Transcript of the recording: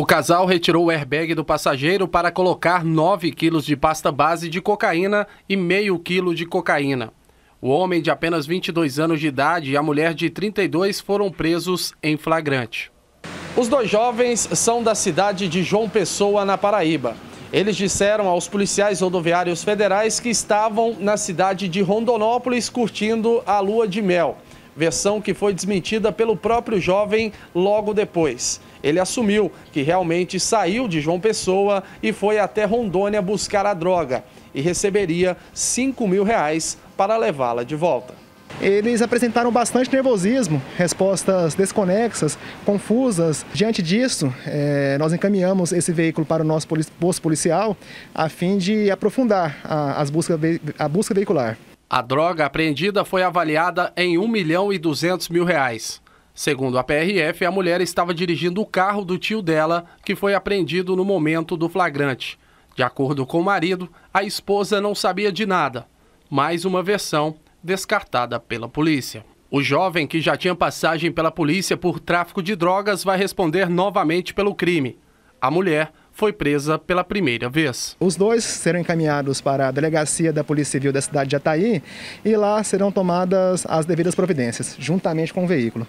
O casal retirou o airbag do passageiro para colocar 9 quilos de pasta base de cocaína e meio quilo de cocaína. O homem de apenas 22 anos de idade e a mulher de 32 foram presos em flagrante. Os dois jovens são da cidade de João Pessoa, na Paraíba. Eles disseram aos policiais rodoviários federais que estavam na cidade de Rondonópolis curtindo a lua de mel, versão que foi desmentida pelo próprio jovem logo depois. Ele assumiu que realmente saiu de João Pessoa e foi até Rondônia buscar a droga e receberia 5 mil reais para levá-la de volta. Eles apresentaram bastante nervosismo, respostas desconexas, confusas. Diante disso, é, nós encaminhamos esse veículo para o nosso posto policial a fim de aprofundar a, as busca, a busca veicular. A droga apreendida foi avaliada em 1 milhão e 200 mil reais. Segundo a PRF, a mulher estava dirigindo o carro do tio dela, que foi apreendido no momento do flagrante. De acordo com o marido, a esposa não sabia de nada. Mais uma versão descartada pela polícia. O jovem, que já tinha passagem pela polícia por tráfico de drogas, vai responder novamente pelo crime. A mulher foi presa pela primeira vez. Os dois serão encaminhados para a delegacia da Polícia Civil da cidade de Ataí e lá serão tomadas as devidas providências, juntamente com o veículo.